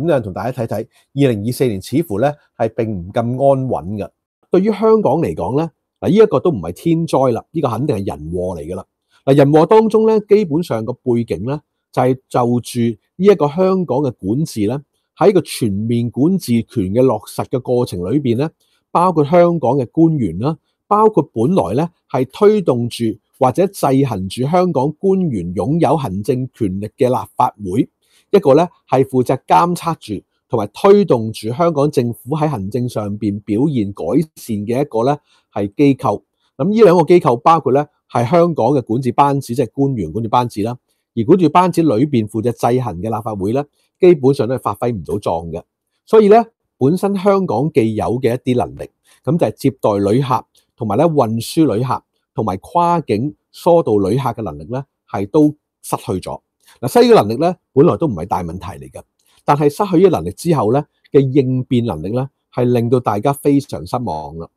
咁樣同大家睇睇，二零二四年似乎咧係並唔咁安穩嘅。對於香港嚟講咧，嗱依一個都唔係天災啦，呢個肯定係人禍嚟㗎啦。嗱人禍當中咧，基本上個背景咧就係就住呢一個香港嘅管治咧，喺個全面管治權嘅落實嘅過程裏面咧，包括香港嘅官員啦，包括本來咧係推動住或者制衡住香港官員擁有行政權力嘅立法會。一個咧係負責監測住同埋推動住香港政府喺行政上邊表現改善嘅一個咧係機構。咁呢兩個機構包括咧係香港嘅管治班子，即係官員管治班子啦。而管治班子裏邊負責制衡嘅立法會咧，基本上都係發揮唔到用嘅。所以咧本身香港既有嘅一啲能力，咁就係接待旅客同埋咧運輸旅客同埋跨境疏導旅客嘅能力咧，係都失去咗。嗱，失去能力咧，本来都唔系大问题嚟嘅，但系失去呢能力之后咧嘅应变能力咧，系令到大家非常失望啦。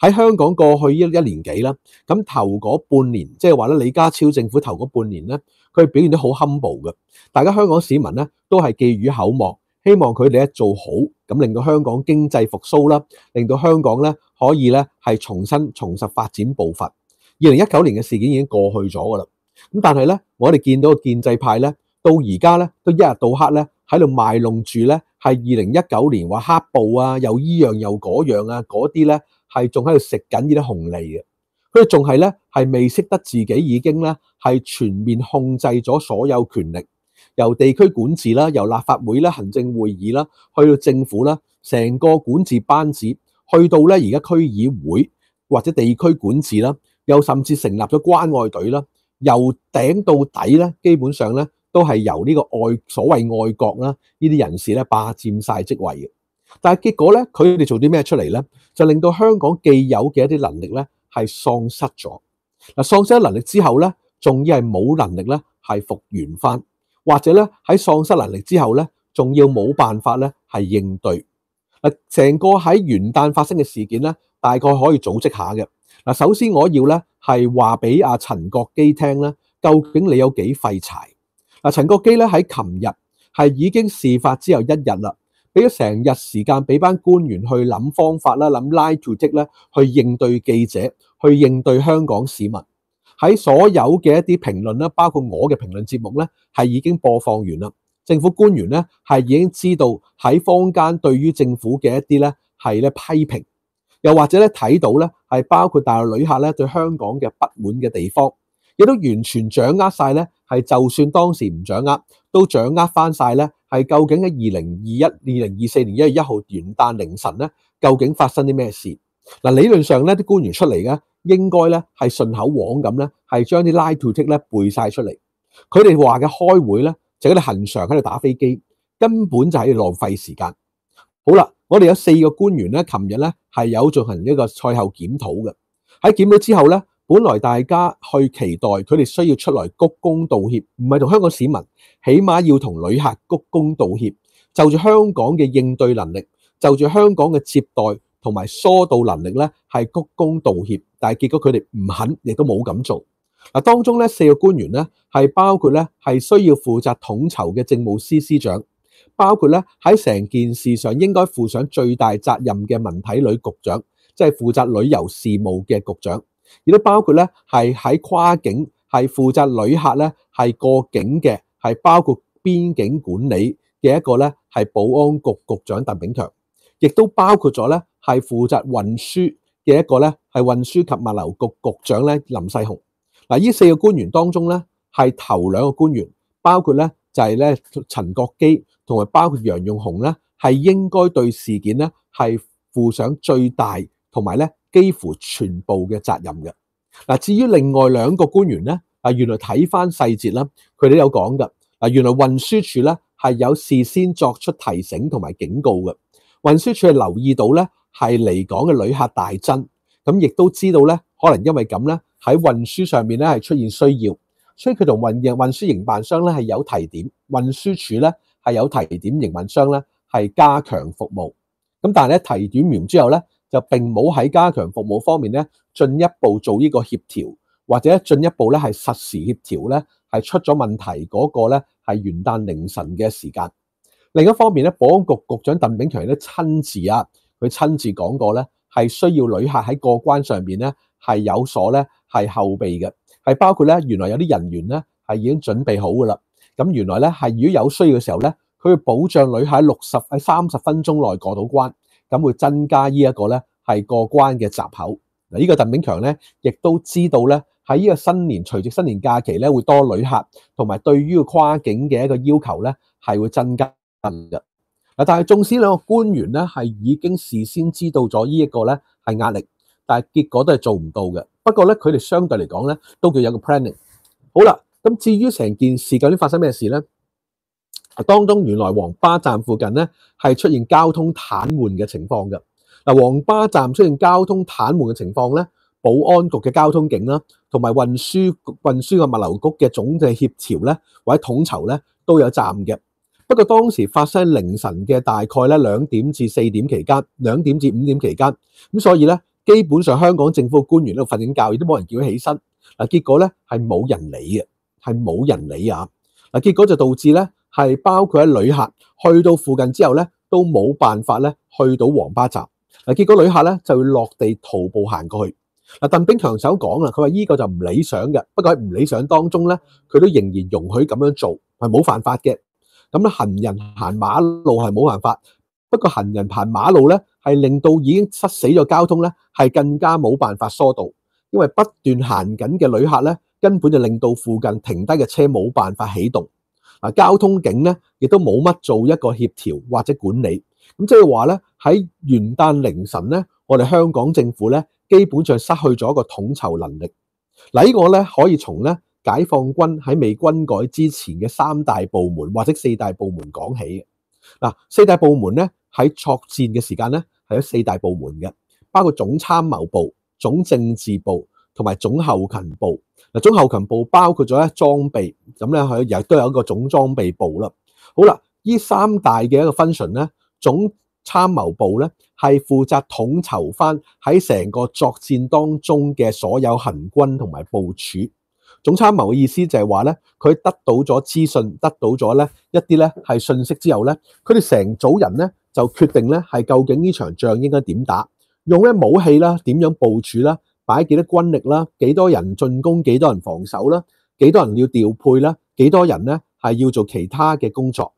喺香港过去一一年几啦，咁头嗰半年，即系话咧李家超政府头嗰半年咧，佢表现得好堪薄嘅，大家香港市民咧都系寄予厚望，希望佢哋一做好，咁令到香港经济复苏啦，令到香港咧可以咧系重新重拾发展步伐。二零一九年嘅事件已经过去咗噶啦。咁但系咧，我哋见到个建制派咧，到而家咧都一日到黑咧喺度卖弄住咧，系二零一九年话黑暴啊，又依样又嗰样啊，嗰啲咧系仲喺度食紧呢啲红利嘅，佢哋仲系咧系未识得自己已经咧系全面控制咗所有权力，由地区管治啦，由立法会啦、行政会议啦，去到政府啦，成个管治班子去到咧而家区议会或者地区管治啦，又甚至成立咗关爱队啦。由頂到底咧，基本上咧都系由呢个外所谓外国啦，呢啲人士咧霸占晒职位嘅。但系结果咧，佢哋做啲咩出嚟咧，就令到香港既有嘅一啲能力咧系丧失咗。嗱，丧失咗能力之后咧，仲要系冇能力咧系复原翻，或者咧喺丧失能力之后咧，仲要冇办法咧系应对。嗱，成个喺元旦发生嘅事件咧，大概可以组织下嘅。嗱，首先我要咧系話俾阿陳國基聽咧，究竟你有幾廢柴？嗱，陳國基咧喺琴日係已經事發之後一日啦，俾咗成日時間俾班官員去諗方法啦，谂拉住職咧去應對記者，去應對香港市民。喺所有嘅一啲評論咧，包括我嘅評論節目咧，係已經播放完啦。政府官員咧係已經知道喺坊間對於政府嘅一啲咧係咧批評。又或者咧睇到咧系包括大陆旅客咧对香港嘅不满嘅地方，亦都完全掌握晒咧系，就算当时唔掌握，都掌握翻晒咧系究竟喺二零二一、二零二四年一月一号元旦凌晨咧究竟发生啲咩事？嗱，理论上咧啲官员出嚟咧应该咧系顺口往咁咧系将啲 l i e t o take 咧背晒出嚟，佢哋话嘅开会咧就喺度行常喺度打飞机，根本就喺度浪费时间。好啦。我哋有四个官员咧，琴日咧系有进行一个赛后检讨嘅。喺检讨之后咧，本来大家去期待佢哋需要出来鞠躬道歉，唔系同香港市民，起码要同旅客鞠躬道歉。就住香港嘅应对能力，就住香港嘅接待同埋疏导能力咧，系鞠躬道歉。但系结果佢哋唔肯，亦都冇咁做。嗱，当中咧四个官员咧系包括咧系需要负责统筹嘅政务司司长。包括咧喺成件事上應該負上最大責任嘅文體旅局長，即係負責旅遊事務嘅局長；亦都包括咧系喺跨境系負責旅客咧係過境嘅，係包括邊境管理嘅一個咧係保安局局長鄧炳強，亦都包括咗咧係負責運輸嘅一個咧係運輸及物流局局長咧林世雄。嗱，呢四個官員當中咧係頭兩個官員，包括咧就係咧陳國基。同埋包括杨用雄咧，系应该对事件咧系负上最大同埋咧几乎全部嘅责任嘅。嗱，至于另外两个官员咧，啊，原来睇翻细节啦，佢哋有讲嘅嗱，原来运输署咧系有事先作出提醒同埋警告嘅。运输署系留意到咧系嚟港嘅旅客大增，咁亦都知道咧可能因为咁咧喺运输上面咧系出现需要，所以佢同运运输营办商咧系有提点，运输署咧。系有提點營運商咧，系加強服務。咁但系咧提點完之後咧，就並冇喺加強服務方面咧進一步做呢個協調，或者進一步咧係實時協調咧係出咗問題嗰個咧係元旦凌晨嘅時間。另一方面咧，保安局局長鄧炳強咧親自啊，佢親自講過咧係需要旅客喺過關上面咧係有所咧係後備嘅，係包括咧原來有啲人員咧係已經準備好噶啦。咁原來咧係如果有需要嘅時候咧，佢保障旅客喺六十喺三十分鐘內過到關，咁會增加呢一個咧係過關嘅閘口。嗱，呢個鄧炳強咧亦都知道咧喺呢個新年隨住新年假期咧會多旅客，同埋對於跨境嘅一個要求咧係會增加嘅。嗱，但係縱使兩個官員咧係已經事先知道咗呢一個咧係壓力，但係結果都係做唔到嘅。不過咧佢哋相對嚟講咧都叫有個 planning。好啦。咁至於成件事，究竟發生咩事呢？當中原來黃巴站附近呢係出現交通攤緩嘅情況㗎。嗱，黃巴站出現交通攤緩嘅情況呢，保安局嘅交通警啦，同埋運輸運輸嘅物流局嘅總嘅協調呢，或者統籌呢，都有站嘅。不過當時發生凌晨嘅大概呢兩點至四點期間，兩點至五點期間咁，所以呢，基本上香港政府官員喺度瞓緊覺，亦都冇人叫佢起身嗱。結果呢係冇人理嘅。系冇人理啊！嗱，結果就導致咧，係包括喺旅客去到附近之後咧，都冇辦法咧去到黃巴集。嗱，結果旅客咧就落地徒步行過去。嗱，鄧炳強首講啦，佢話呢個就唔理想嘅。不過喺唔理想當中咧，佢都仍然容許咁樣做，係冇犯法嘅。咁咧，行人行馬路係冇辦法，不過行人行馬路咧，係令到已經塞死咗交通咧，係更加冇辦法疏導，因為不斷行緊嘅旅客咧。根本就令到附近停低嘅车冇办法启动，嗱交通警呢亦都冇乜做一个协调或者管理，咁即系话呢，喺元旦凌晨呢，我哋香港政府呢基本上失去咗一个统筹能力。呢我呢可以从呢解放军喺未军改之前嘅三大部门或者四大部门讲起嘅，嗱四大部门呢喺作战嘅时间呢系有四大部门嘅，包括总参谋部、总政治部。同埋總後勤部，嗱總後勤部包括咗咧裝備，咁咧佢亦都有一個總裝備部啦。好啦，呢三大嘅一個 function 咧，總參謀部咧係負責統籌翻喺成個作戰當中嘅所有行軍同埋部署。總參謀嘅意思就係話咧，佢得到咗資訊，得到咗咧一啲咧係信息之後咧，佢哋成組人咧就決定咧係究竟呢場仗應該點打，用咩武器啦，點樣部署啦。擺幾多軍力啦？幾多人進攻？幾多人防守啦？幾多人要調配啦？幾多人呢係要做其他嘅工作？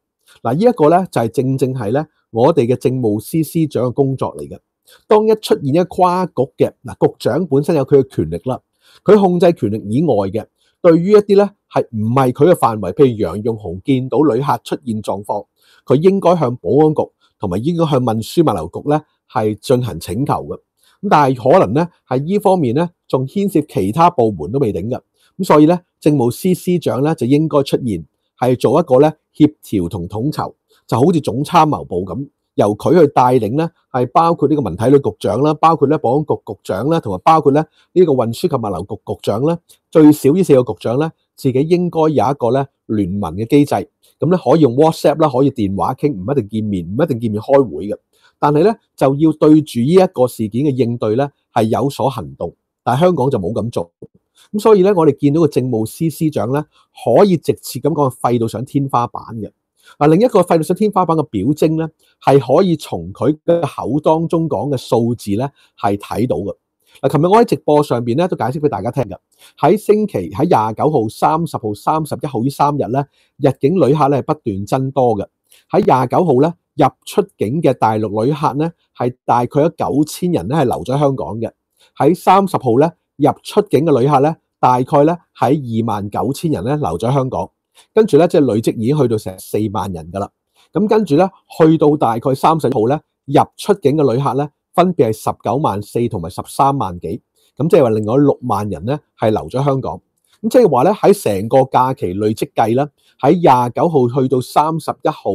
嗱，呢一個呢，就係正正係呢我哋嘅政務司司長嘅工作嚟嘅。當一出現一跨局嘅嗱，局長本身有佢嘅權力啦，佢控制權力以外嘅，對於一啲呢係唔係佢嘅範圍，譬如楊用紅見到旅客出現狀況，佢應該向保安局同埋應該向運輸物流局呢係進行請求嘅。咁但係可能咧，係呢方面咧，仲牽涉其他部門都未定嘅，咁所以咧，政務司司長咧就應該出現，係做一個咧協調同統籌，就好似總參謀部咁，由佢去帶領咧，係包括呢個文體旅局長啦，包括咧保安局局長啦，同埋包括咧呢個運輸及物流局局長啦，最少呢四個局長咧，自己應該有一個咧聯盟嘅機制，咁咧可以用 WhatsApp 啦，可以電話傾，唔一定見面，唔一定見面開會嘅。但系咧，就要對住呢一個事件嘅應對咧，係有所行動。但系香港就冇咁做，咁所以咧，我哋見到個政務司司長咧，可以直接咁講廢到上天花板嘅。嗱，另一個廢到上天花板嘅表徵咧，係可以從佢嘅口當中講嘅數字咧，係睇到嘅。嗱，琴日我喺直播上邊咧都解釋俾大家聽嘅。喺星期喺廿九號、三十號、三十一號呢三日咧，入境旅客咧不斷增多嘅。喺廿九號咧。入出境嘅大陸旅客咧，係大概有九千人咧，係留咗香港嘅。喺三十號咧，入出境嘅旅客咧，大概咧喺二萬九千人咧，留咗香港。跟住咧，即係累積已經去到成四萬人㗎啦。咁跟住咧，去到大概三十號咧，入出境嘅旅客咧，分別係十九萬四同埋十三萬幾。咁即係話另外六萬人咧係留咗香港。咁即係話咧喺成個假期累積計啦，喺廿九號去到三十一號，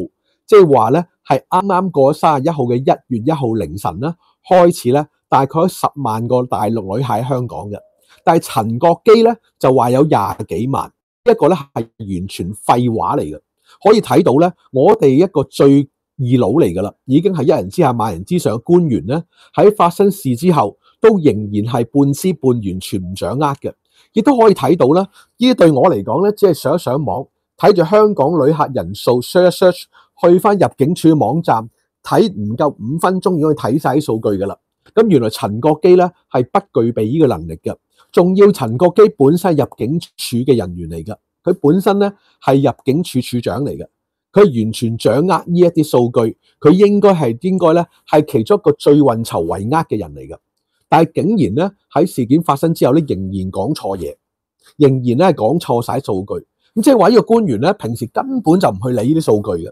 即係話咧。系啱啱過咗三十一號嘅一月一號凌晨啦，開始咧，大概十萬個大陸女喺香港嘅。但係陳國基咧就話有廿幾萬，一個咧係完全廢話嚟嘅。可以睇到咧，我哋一個最二佬嚟噶啦，已經係一人之下萬人之上嘅官員咧，喺發生事之後都仍然係半知半完全唔掌握嘅。亦都可以睇到咧，呢對我嚟講咧，只係上一上網睇住香港旅客人數 search search。去翻入境處嘅網站睇，唔夠五分鐘已經睇晒啲數據㗎啦。咁原來陳國基咧係不具備呢個能力嘅。仲要陳國基本身入境處嘅人員嚟嘅，佢本身咧係入境處處長嚟嘅，佢完全掌握呢一啲數據，佢應該係應該咧係其中一個最運籌帷幄嘅人嚟嘅。但係竟然咧喺事件發生之後咧，仍然講錯嘢，仍然咧講錯晒數據。咁即係話呢個官員咧，平時根本就唔去理呢啲數據嘅。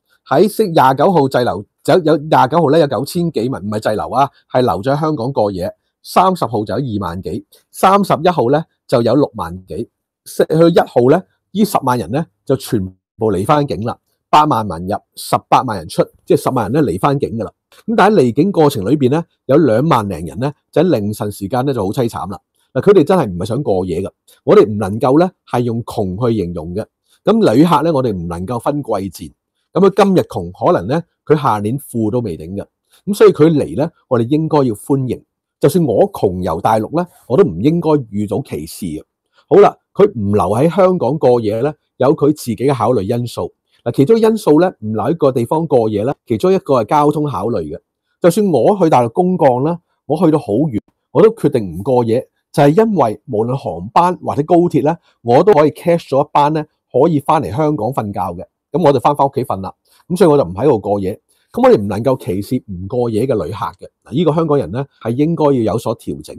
喺廿九号滞留有有廿九号咧有九千几万唔系滞留啊，系留咗喺香港过夜。三十号就有二万几，三十一号咧就有六万几。去一号咧，呢十万人咧就全部嚟翻境啦。八万民入，十八万人出，即系十万人咧嚟翻境噶啦。咁但系喺离境过程里边咧，有两万零人咧就喺凌晨时间咧就好凄惨啦。嗱，佢哋真系唔系想过夜噶，我哋唔能够咧系用穷去形容嘅。咁旅客咧，我哋唔能够分贵贱。咁佢今日窮，可能咧佢下年富都未頂嘅，咁所以佢嚟咧，我哋應該要歡迎。就算我窮遊大陸咧，我都唔應該遇到歧視嘅。好啦，佢唔留喺香港過夜咧，有佢自己嘅考慮因素。嗱，其中因素咧，唔留喺個地方過夜咧，其中一個係交通考慮嘅。就算我去大陸公干啦，我去到好遠，我都決定唔過夜，就係因為無論航班或者高鐵咧，我都可以 cash 咗一班咧，可以翻嚟香港瞓覺嘅。咁我就翻翻屋企瞓啦，咁所以我就唔喺度过夜。咁我哋唔能够歧视唔过夜嘅旅客嘅。呢个香港人咧系应该要有所调整。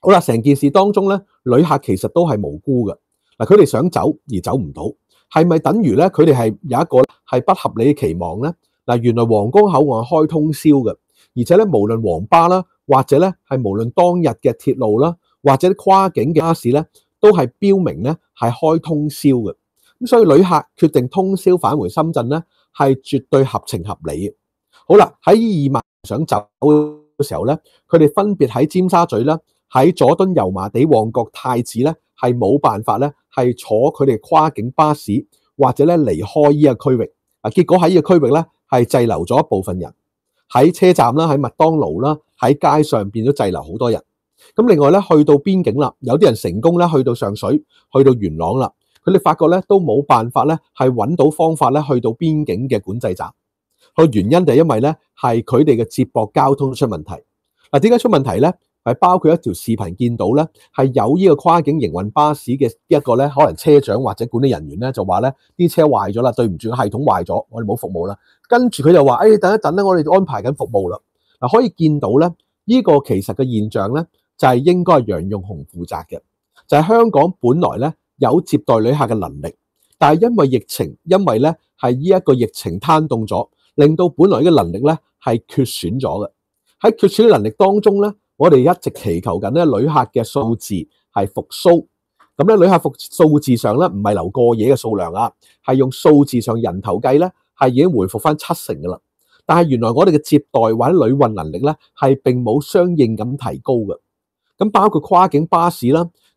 好啦，成件事当中咧，旅客其实都系无辜嘅。嗱，佢哋想走而走唔到，系咪等于咧佢哋系有一个系不合理嘅期望咧？嗱，原来皇岗口岸开通宵嘅，而且咧无论黄巴啦，或者咧系无论当日嘅铁路啦，或者跨境嘅巴士咧，都系标明咧系开通宵嘅。咁所以旅客決定通宵返回深圳咧，係絕對合情合理嘅。好啦，喺二萬想走嘅時候咧，佢哋分別喺尖沙咀啦，喺佐敦油麻地旺角太子咧，係冇辦法咧，係坐佢哋跨境巴士或者咧離開呢個區域。啊，結果喺呢個區域咧係滯留咗一部分人喺車站啦，喺麥當勞啦，喺街上變咗滯留好多人。咁另外咧，去到邊境啦，有啲人成功咧去到上水，去到元朗啦。佢哋發覺咧都冇辦法咧，係揾到方法咧去到邊境嘅管制站。个原因就係因為咧，係佢哋嘅接駁交通出問題。嗱，點解出問題咧？係包括一條視頻見到咧，係有呢個跨境營運巴士嘅一個咧，可能車長或者管理人員咧就話咧，啲車壞咗啦，對唔住，系統壞咗，我哋冇服務啦。跟住佢就話：，誒，等一等咧，我哋安排緊服務啦。嗱，可以見到咧，呢個其實嘅現象咧，就係應該楊用紅負責嘅，就係香港本來咧。有接待旅客嘅能力，但系因為疫情，因為咧係呢一個疫情攤動咗，令到本來嘅能力咧係缺損咗嘅。喺缺損嘅能力當中咧，我哋一直祈求緊咧旅客嘅數字係復苏。咁咧，旅客復數字上咧唔係留过嘢嘅數量啊，係用數字上人頭計咧係已經回復翻七成噶啦。但係原來我哋嘅接待或者旅運能力咧係並冇相應咁提高嘅。咁包括跨境巴士啦。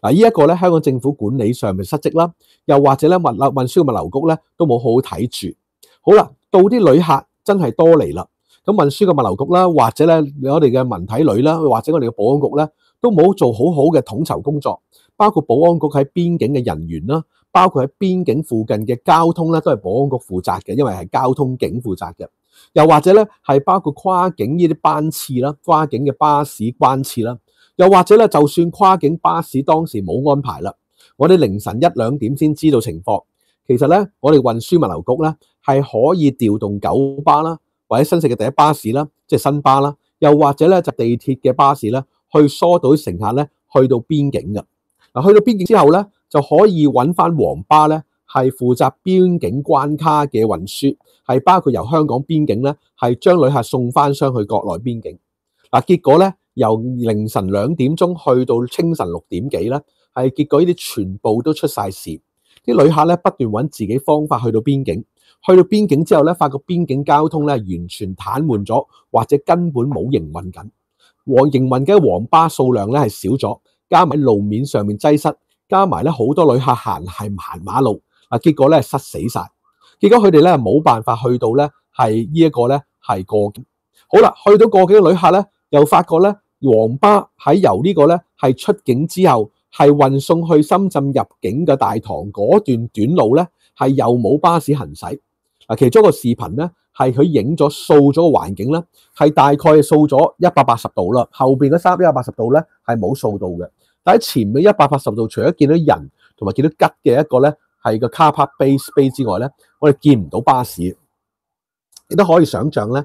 嗱，依一個咧，香港政府管理上面失職啦，又或者咧，物流運輸物流局咧，都冇好好睇住。好啦，到啲旅客真係多嚟啦，咁運輸嘅物流局啦，或者咧，我哋嘅文體旅啦，或者我哋嘅保安局咧，都冇做好好嘅統籌工作。包括保安局喺邊境嘅人員啦，包括喺邊境附近嘅交通咧，都係保安局負責嘅，因為係交通警負責嘅。又或者咧，係包括跨境呢啲班次啦，跨境嘅巴士班次啦。又或者咧，就算跨境巴士當時冇安排啦，我哋凌晨一兩點先知道情況。其實咧，我哋運輸物流局咧係可以調動九巴啦，或者新成嘅第一巴士啦，即系新巴啦，又或者咧就地鐵嘅巴士咧，去疏導啲乘客咧去到邊境嘅。嗱，去到邊境之後咧，就可以揾翻黃巴咧係負責邊境關卡嘅運輸，係包括由香港邊境咧係將旅客送翻上去國內邊境。嗱，結果咧。由凌晨兩點鐘去到清晨六點幾咧，係結果呢啲全部都出晒事，啲旅客咧不斷揾自己方法去到邊境，去到邊境之後咧，發覺邊境交通咧完全攤緩咗，或者根本冇營運緊，冇營運嘅黃巴數量咧係少咗，加埋路面上面擠塞，加埋咧好多旅客行係行馬路，啊結果咧塞死晒。結果佢哋咧冇辦法去到咧係呢一個咧係境。好啦，去到過幾個旅客咧又發覺咧。黃巴喺由呢個咧係出境之後，係運送去深圳入境嘅大堂嗰段短路咧，係又冇巴士行駛。嗱，其中一個視頻咧，係佢影咗掃咗個環境咧，係大概掃咗一百八十度啦。後面嗰三一百八十度咧係冇掃到嘅，但喺前面一百八十度，除咗見到人同埋見到吉嘅一個咧係個 car park base 之外咧，我哋見唔到巴士。你都可以想象咧。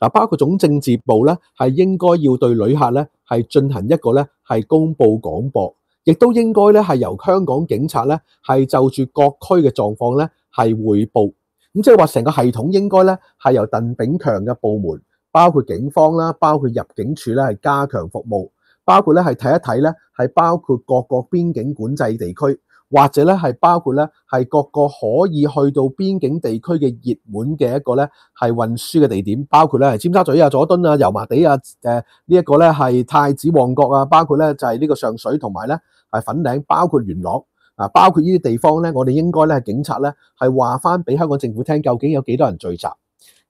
嗱，包括總政治部咧，係應該要對旅客咧係進行一個咧係公佈廣播，亦都應該咧係由香港警察咧係就住各區嘅狀況咧係汇報。咁即係話成個系統應該咧係由鄧炳強嘅部門，包括警方啦，包括入境處咧係加強服務，包括咧係睇一睇咧係包括各個邊境管制地區。或者咧系包括咧系各个可以去到边境地区嘅热门嘅一个咧系运输嘅地点，包括咧系尖沙咀啊、佐敦啊、油麻地啊、诶呢一个咧系太子旺角啊，包括咧就系呢个上水同埋咧系粉岭，包括元朗啊，包括呢啲地方咧，我哋应该咧警察咧系话翻俾香港政府听，究竟有几多人聚集？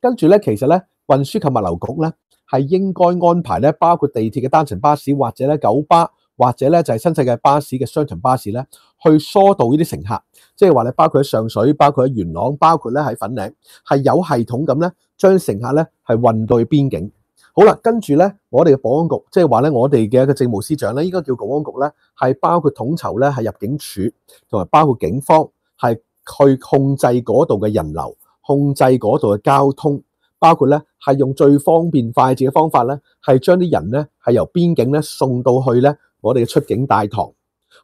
跟住咧，其实咧运输及物流局咧系应该安排咧，包括地铁嘅单程巴士或者咧九巴。或者咧就係新世界巴士嘅雙層巴士咧，去疏導呢啲乘客，即係話咧，包括喺上水，包括喺元朗，包括咧喺粉嶺，係有系統咁咧，將乘客咧係運到去邊境。好啦，跟住咧，我哋嘅保安局，即係話咧，我哋嘅一個政務司長咧，應該叫保安局咧，係包括統籌咧，係入境處同埋包括警方係去控制嗰度嘅人流，控制嗰度嘅交通，包括咧係用最方便快捷嘅方法咧，係將啲人咧係由邊境咧送到去咧。我哋嘅出境大堂，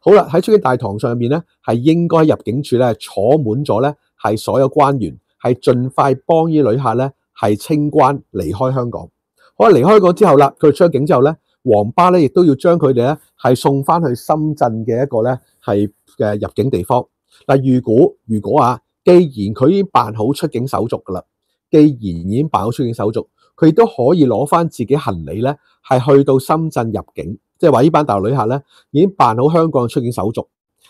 好啦，喺出境大堂上面咧，系应该入境处咧坐满咗咧，系所有官员系尽快帮啲旅客咧系清关离开香港。好啦，离开港之后啦，佢出境之后咧，黄巴咧亦都要将佢哋咧系送翻去深圳嘅一个咧系嘅入境地方。嗱，如果如果啊，既然佢已经办好出境手续噶啦，既然已经办好出境手续，佢亦都可以攞翻自己行李咧。係去到深圳入境，即係話呢班大陸旅客咧已經辦好香港出境手續。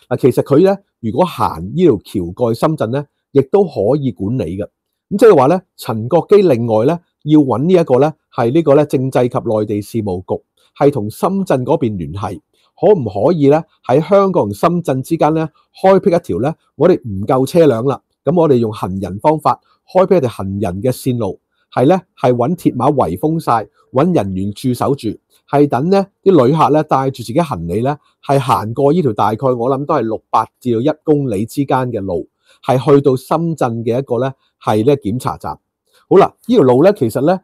嗱，其實佢咧如果行呢條橋過去深圳咧，亦都可以管理嘅。咁即係話咧，陳國基另外咧要揾呢一個咧係呢個咧政制及內地事務局，係同深圳嗰邊聯繫，可唔可以咧喺香港同深圳之間咧開辟一條咧我哋唔夠車輛啦，咁我哋用行人方法開辟一條行人嘅線路。係咧，係揾鐵馬圍封晒，揾人員駐守住，係等咧啲旅客咧帶住自己行李咧係行過呢條大概我諗都係六百至到一公里之間嘅路，係去到深圳嘅一個咧係呢檢查站。好啦，呢條路咧其實咧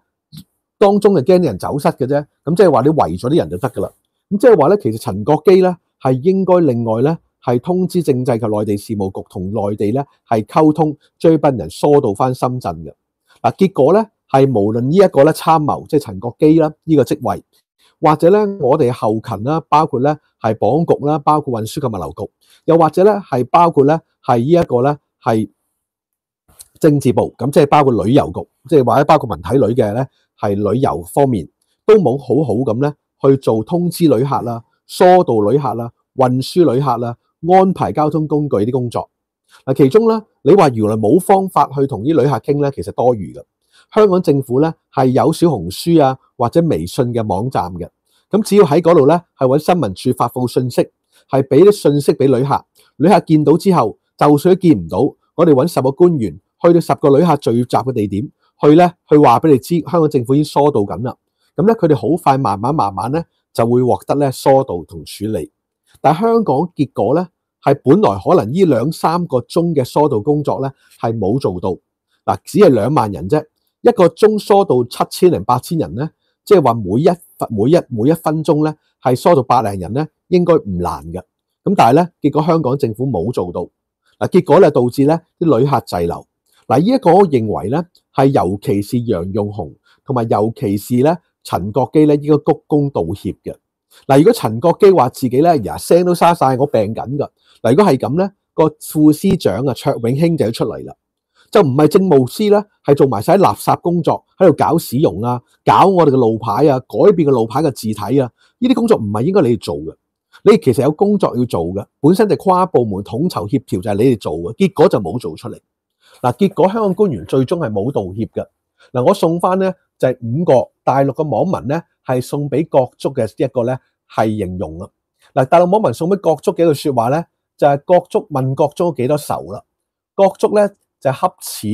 當中就驚啲人走失嘅啫，咁即係話你圍咗啲人就得㗎啦。咁即係話咧，其實陳國基咧係應該另外咧係通知政制及內地事務局同內地咧係溝通追奔人疏導翻深圳嘅嗱。結果咧？系无论呢一个咧参谋，即系陈国基啦呢个职位，或者咧我哋后勤啦，包括咧系安局啦，包括运输嘅物流局，又或者咧系包括咧系呢一个咧系政治部，咁即系包括旅游局，即系或者包括文体旅嘅咧系旅游方面，都冇好好咁咧去做通知旅客啦、疏导旅客啦、运输旅客啦、安排交通工具啲工作。嗱，其中咧你话原来冇方法去同啲旅客倾咧，其实多余嘅。香港政府咧係有小紅書啊或者微信嘅網站嘅，咁只要喺嗰度咧係揾新聞處發佈信息，係俾啲信息俾旅客，旅客見到之後就算見唔到，我哋揾十個官員去到十個旅客聚集嘅地點去咧去話俾你知，香港政府已經疏導緊啦。咁咧佢哋好快慢慢慢慢咧就會獲得咧疏導同處理，但香港結果咧係本來可能呢兩三個鐘嘅疏导工作咧係冇做到，嗱只係兩萬人啫。一個鐘疏到七千零八千人咧，即係話每一分每一每一分鐘咧係疏到百零人咧，應該唔難嘅。咁但係咧，結果香港政府冇做到嗱，結果咧導致咧啲旅客滯留嗱。呢一個我認為咧係尤其是楊用红同埋尤其是咧陳國基咧應該鞠躬道歉嘅嗱。如果陳國基話自己咧家聲都沙晒，我病緊㗎嗱。如果係咁咧，個副司長啊卓永興就要出嚟啦。就唔係政務司咧，係做埋晒垃圾工作，喺度搞市容啊，搞我哋嘅路牌啊，改變嘅路牌嘅字體啊，呢啲工作唔係應該你哋做嘅。你其實有工作要做嘅，本身就跨部門統籌協調就係你哋做嘅，結果就冇做出嚟。嗱，結果香港官員最終係冇道歉嘅。嗱，我送翻咧就係五個大陸嘅網民咧，係送俾國足嘅一個咧係形容啊。嗱，大陸網民送俾國足嘅一句说話咧，就係國足問國足幾多仇啦，國足咧。就恰似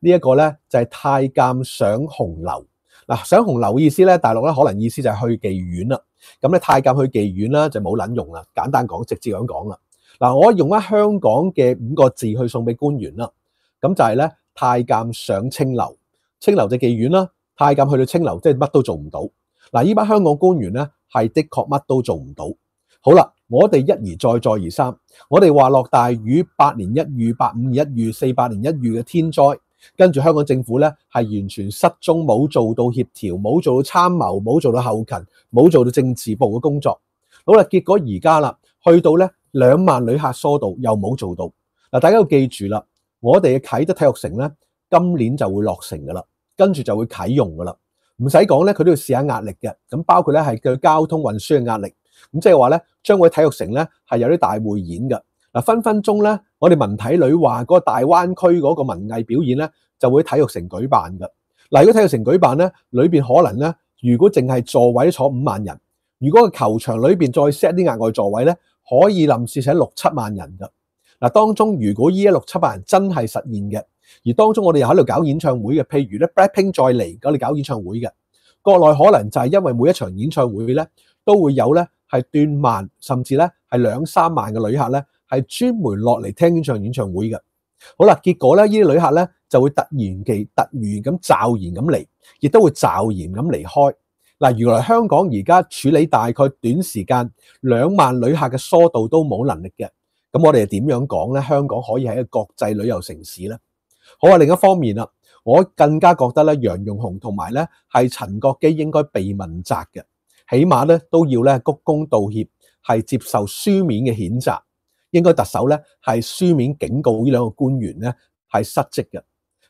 呢一個咧，就係太監上紅樓嗱。上紅樓意思咧，大陸咧可能意思就係去妓院啦。咁咧，太監去妓院啦，就冇撚用啦。簡單講，直接咁講啦。嗱，我用翻香港嘅五個字去送俾官員啦。咁就係咧，太監上青樓，青樓就妓院啦。太監去到青樓，即係乜都做唔到。嗱，依班香港官員咧，係的確乜都做唔到。好啦。我哋一而再再而三，我哋话落大雨，八年一遇、八五一遇、四八年一遇嘅天灾，跟住香港政府咧系完全失踪，冇做到协调，冇做到参谋，冇做到后勤，冇做到政治部嘅工作，好啦，结果而家啦，去到咧两万旅客疏导又冇做到，嗱，大家要记住啦，我哋嘅启德体育城咧今年就会落成噶啦，跟住就会启用噶啦，唔使讲咧，佢都要试下压力嘅，咁包括咧系对交通运输嘅压力。咁即係話咧，將會體育城咧係有啲大匯演嘅。嗱，分分鐘咧，我哋文体裏話嗰個大灣區嗰個文藝表演咧，就會喺體育城舉辦嘅。嗱，如果體育城舉辦咧，裏面可能咧，如果淨係座位坐五萬人，如果個球場裏面再 set 啲額外座位咧，可以臨時寫六七萬人㗎。嗱，當中如果依一六七萬人真係實現嘅，而當中我哋又喺度搞演唱會嘅，譬如咧 Blackpink 再嚟我哋搞演唱會嘅，國內可能就係因為每一場演唱會咧都會有咧。係斷萬，甚至咧係兩三萬嘅旅客咧，係專門落嚟聽呢場演唱會嘅。好啦，結果咧，呢啲旅客咧就會突然期、突然咁驟然咁嚟，亦都會驟然咁離開。嗱，原來香港而家處理大概短時間兩萬旅客嘅疏導都冇能力嘅。咁我哋點樣講咧？香港可以係一個國際旅遊城市咧。好啊，另一方面啦，我更加覺得咧，楊用紅同埋咧係陳國基應該被問責嘅。起碼咧都要咧鞠躬道歉，係接受書面嘅譴責。應該特首咧係書面警告呢兩個官員咧係失職嘅。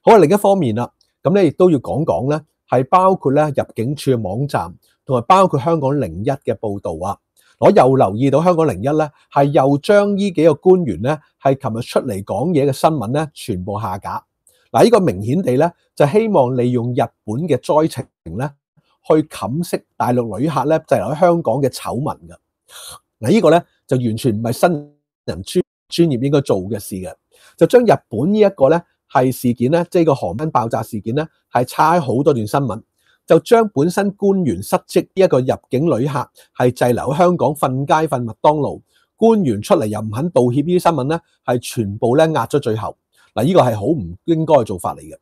好啊，另一方面啦，咁咧亦都要講講咧，係包括咧入境處嘅網站，同埋包括香港零一嘅報導啊。我又留意到香港零一咧係又將呢幾個官員咧係琴日出嚟講嘢嘅新聞咧全部下架。嗱，呢個明顯地咧就希望利用日本嘅災情咧。去冚飾大陸旅客咧滯留喺香港嘅醜聞㗎，嗱呢個咧就完全唔係新人專專業應該做嘅事嘅，就將日本呢一個咧係事件咧，即係個航班爆炸事件咧，係差好多段新聞，就將本身官員失職呢一個入境旅客係滯留喺香港瞓街瞓麥當勞，官員出嚟又唔肯道歉呢啲新聞咧，係全部咧壓咗最後，嗱呢個係好唔應該做法嚟嘅。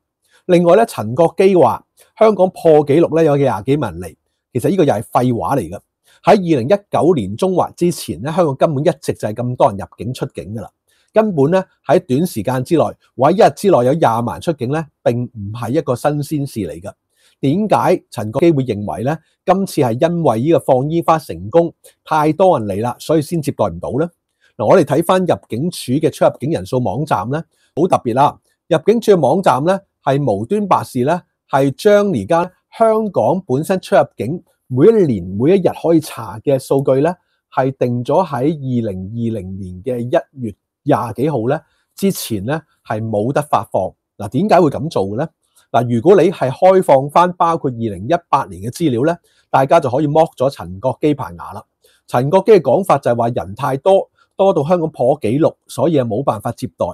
另外咧，陳國基話香港破紀錄咧，有廿幾萬人嚟，其實呢個又係廢話嚟嘅。喺二零一九年中華之前咧，香港根本一直就係咁多人入境出境噶啦，根本咧喺短時間之內或一日之內有廿萬出境咧，並唔係一個新鮮事嚟嘅。點解陳國基會認為咧，今次係因為呢個放煙花成功太多人嚟啦，所以先接待唔到咧？嗱，我哋睇翻入境處嘅出入境人數網站咧，好特別啦，入境處嘅網站咧。系无端白事咧，系将而家香港本身出入境每一年每一日可以查嘅数据咧，系定咗喺二零二零年嘅一月廿几号咧之前咧系冇得发放。嗱，点解会咁做嘅咧？嗱，如果你系开放翻包括二零一八年嘅资料咧，大家就可以剥咗陈国基排牙啦。陈国基嘅讲法就系话人太多，多到香港破纪录，所以係冇办法接待。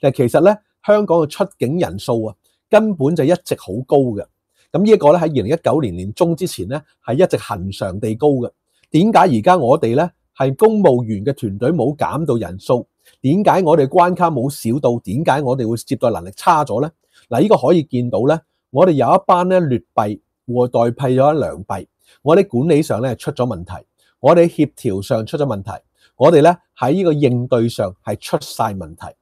但系其实咧，香港嘅出境人数啊。根本就一直好高嘅，咁呢一个咧喺二零一九年年中之前咧系一直恒常地高嘅。點解而家我哋咧係公務員嘅團隊冇減到人數？點解我哋關卡冇少到？點解我哋會接待能力差咗咧？嗱，呢個可以見到咧，我哋有一班咧劣幣互代替咗良幣，我哋管理上咧出咗問題，我哋協調上出咗問題，我哋咧喺呢個應對上係出晒問題。